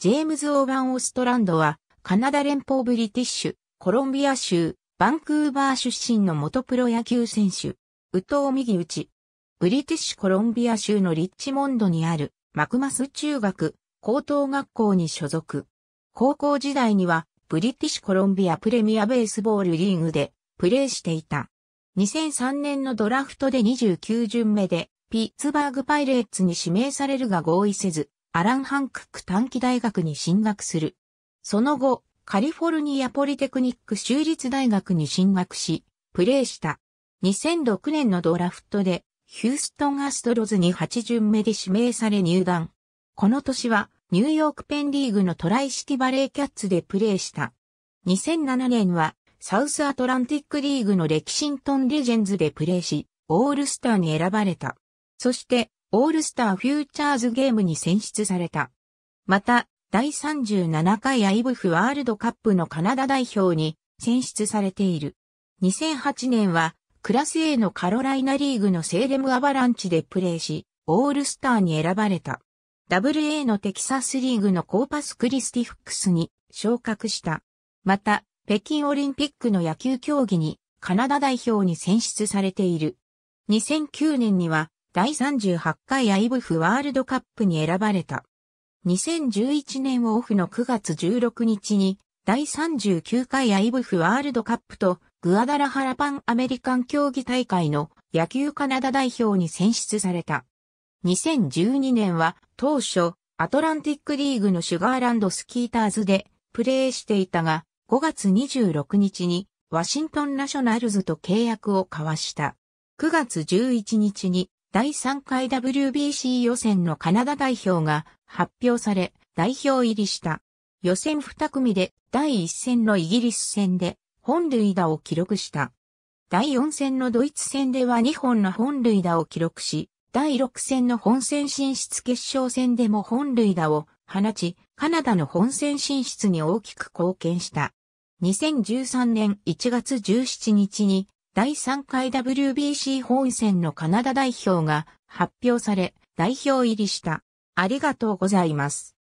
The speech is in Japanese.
ジェームズ・オーバン・オストランドは、カナダ連邦ブリティッシュ、コロンビア州、バンクーバー出身の元プロ野球選手、ウミギ右チ。ブリティッシュコロンビア州のリッチモンドにある、マクマス中学、高等学校に所属。高校時代には、ブリティッシュコロンビアプレミアベースボールリーグで、プレーしていた。2003年のドラフトで29巡目で、ピッツバーグパイレーツに指名されるが合意せず、アラン・ハンクック短期大学に進学する。その後、カリフォルニアポリテクニック州立大学に進学し、プレーした。2006年のドラフトで、ヒューストン・アストロズに8巡目で指名され入団。この年は、ニューヨークペンリーグのトライシティバレーキャッツでプレーした。2007年は、サウスアトランティックリーグのレキシントンレジェンズでプレーし、オールスターに選ばれた。そして、オールスターフューチャーズゲームに選出された。また、第37回アイブフワールドカップのカナダ代表に選出されている。2008年は、クラス A のカロライナリーグのセーレムアバランチでプレーし、オールスターに選ばれた。WA のテキサスリーグのコーパスクリスティフックスに昇格した。また、北京オリンピックの野球競技にカナダ代表に選出されている。2009年には第38回アイブフワールドカップに選ばれた。2011年オフの9月16日に、第39回アイブフワールドカップと、グアダラハラパンアメリカン競技大会の野球カナダ代表に選出された。2012年は、当初、アトランティックリーグのシュガーランドスキーターズでプレーしていたが、5月26日にワシントンナショナルズと契約を交わした。9月11日に第3回 WBC 予選のカナダ代表が発表され、代表入りした。予選2組で第1戦のイギリス戦で本塁打を記録した。第4戦のドイツ戦では2本の本塁打を記録し、第6戦の本戦進出決勝戦でも本塁打を放ち、カナダの本戦進出に大きく貢献した。2013年1月17日に第3回 WBC 本戦のカナダ代表が発表され、代表入りした。ありがとうございます。